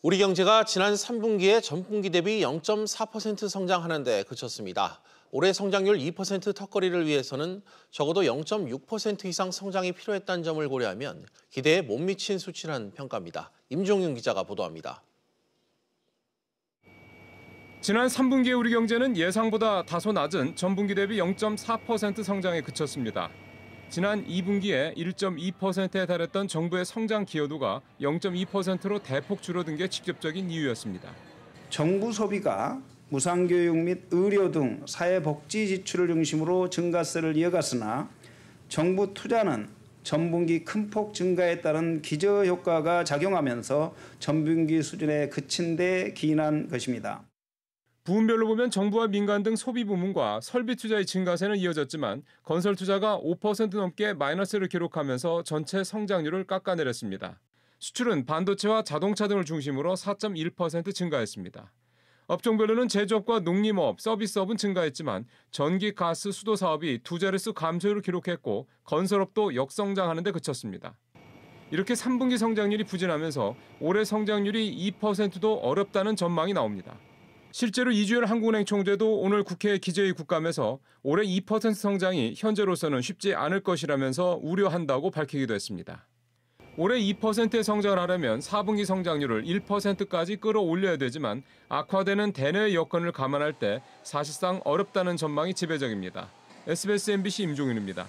우리 경제가 지난 3분기에 전분기 대비 0.4% 성장하는 데 그쳤습니다. 올해 성장률 2% 턱걸이를 위해서는 적어도 0.6% 이상 성장이 필요했다는 점을 고려하면 기대에 못 미친 수치라는 평가입니다. 임종윤 기자가 보도합니다. 지난 3분기에 우리 경제는 예상보다 다소 낮은 전분기 대비 0.4% 성장에 그쳤습니다. 지난 2분기에 1.2%에 달했던 정부의 성장 기여도가 0.2%로 대폭 줄어든 게 직접적인 이유였습니다. 정부 소비가 무상교육 및 의료 등 사회복지 지출을 중심으로 증가세를 이어갔으나 정부 투자는 전분기 큰 폭 증가에 따른 기저 효과가 작용하면서 전분기 수준에 그친 데 기인한 것입니다. 부문별로 보면 정부와 민간 등 소비 부문과 설비 투자의 증가세는 이어졌지만 건설 투자가 5% 넘게 마이너스를 기록하면서 전체 성장률을 깎아내렸습니다. 수출은 반도체와 자동차 등을 중심으로 4.1% 증가했습니다. 업종별로는 제조업과 농림업, 서비스업은 증가했지만 전기, 가스, 수도 사업이 두 자릿수 감소율을 기록했고 건설업도 역성장하는 데 그쳤습니다. 이렇게 3분기 성장률이 부진하면서 올해 성장률이 2%도 어렵다는 전망이 나옵니다. 실제로 이주열 한국은행 총재도 오늘 국회 기재위 국감에서 올해 2% 성장이 현재로서는 쉽지 않을 것이라면서 우려한다고 밝히기도 했습니다. 올해 2%의 성장을 하려면 4분기 성장률을 1%까지 끌어올려야 되지만 악화되는 대내 여건을 감안할 때 사실상 어렵다는 전망이 지배적입니다. SBS MBC 임종윤입니다.